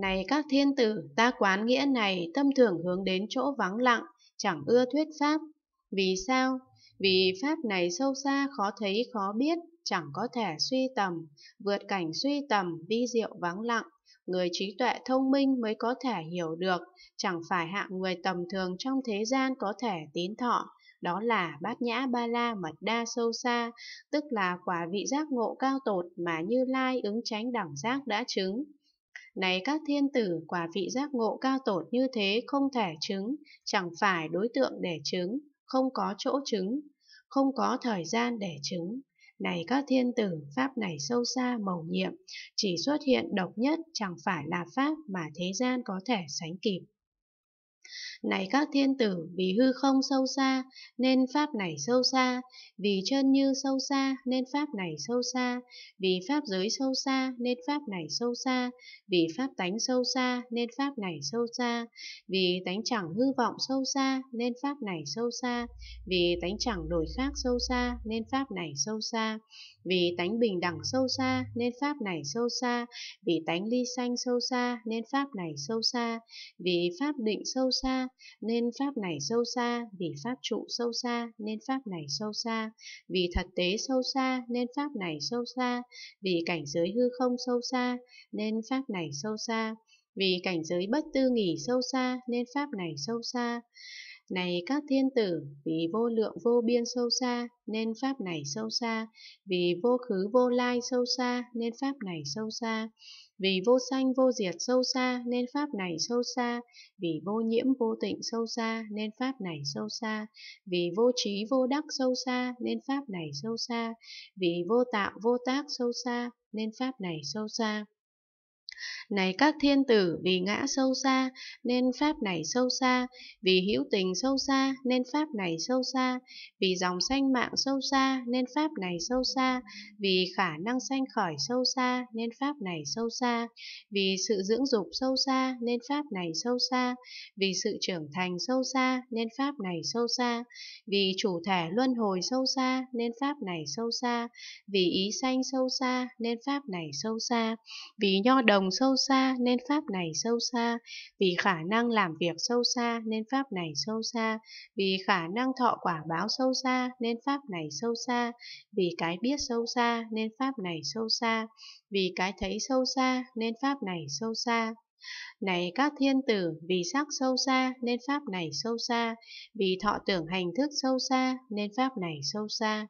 Này các thiên tử, ta quán nghĩa này tâm thường hướng đến chỗ vắng lặng, chẳng ưa thuyết pháp. Vì sao? Vì pháp này sâu xa khó thấy khó biết, chẳng có thể suy tầm, vượt cảnh suy tầm, vi diệu vắng lặng. Người trí tuệ thông minh mới có thể hiểu được, chẳng phải hạng người tầm thường trong thế gian có thể tín thọ. Đó là bát nhã ba la mật đa sâu xa, tức là quả vị giác ngộ cao tột mà Như Lai ứng tránh đẳng giác đã chứng. Này các thiên tử, quả vị giác ngộ cao tột như thế không thể chứng, chẳng phải đối tượng để chứng, không có chỗ chứng, không có thời gian để chứng. Này các thiên tử, pháp này sâu xa mầu nhiệm, chỉ xuất hiện độc nhất chẳng phải là pháp mà thế gian có thể sánh kịp. Này các thiên tử, vì hư không sâu xa, nên pháp này sâu xa, vì chân như sâu xa, nên pháp này sâu xa, vì pháp giới sâu xa, nên pháp này sâu xa, vì pháp tánh sâu xa, nên pháp này sâu xa, vì tánh chẳng hư vọng sâu xa, nên pháp này sâu xa, vì tánh chẳng đổi khác sâu xa, nên pháp này sâu xa, vì tánh bình đẳng sâu xa, nên pháp này sâu xa, vì tánh ly sanh sâu xa, nên pháp này sâu xa, vì pháp định sâu xa, xa nên pháp này sâu xa, vì pháp trụ sâu xa nên pháp này sâu xa, vì thật tế sâu xa nên pháp này sâu xa, vì cảnh giới hư không sâu xa nên pháp này sâu xa, vì cảnh giới bất tư nghỉ sâu xa nên pháp này sâu xa. Này các thiên tử, vì vô lượng vô biên sâu xa, nên pháp này sâu xa, vì vô khứ vô lai sâu xa, nên pháp này sâu xa, vì vô sanh vô diệt sâu xa, nên pháp này sâu xa, vì vô nhiễm vô tịnh sâu xa, nên pháp này sâu xa, vì vô trí vô đắc sâu xa, nên pháp này sâu xa, vì vô tạo vô tác sâu xa, nên pháp này sâu xa. Này các thiên tử, vì ngã sâu xa nên pháp này sâu xa, vì hữu tình sâu xa nên pháp này sâu xa, vì dòng sanh mạng sâu xa nên pháp này sâu xa, vì khả năng sanh khỏi sâu xa nên pháp này sâu xa, vì sự dưỡng dục sâu xa nên pháp này sâu xa, vì sự trưởng thành sâu xa nên pháp này sâu xa, vì chủ thể luân hồi sâu xa nên pháp này sâu xa, vì ý sanh sâu xa nên pháp này sâu xa, vì nho đồng đồng sâu xa nên pháp này sâu xa, vì khả năng làm việc sâu xa nên pháp này sâu xa, vì khả năng thọ quả báo sâu xa nên pháp này sâu xa, vì cái biết sâu xa nên pháp này sâu xa, vì cái thấy sâu xa nên pháp này sâu xa. Này các thiên tử, vì sắc sâu xa nên pháp này sâu xa, vì thọ tưởng hành thức sâu xa nên pháp này sâu xa.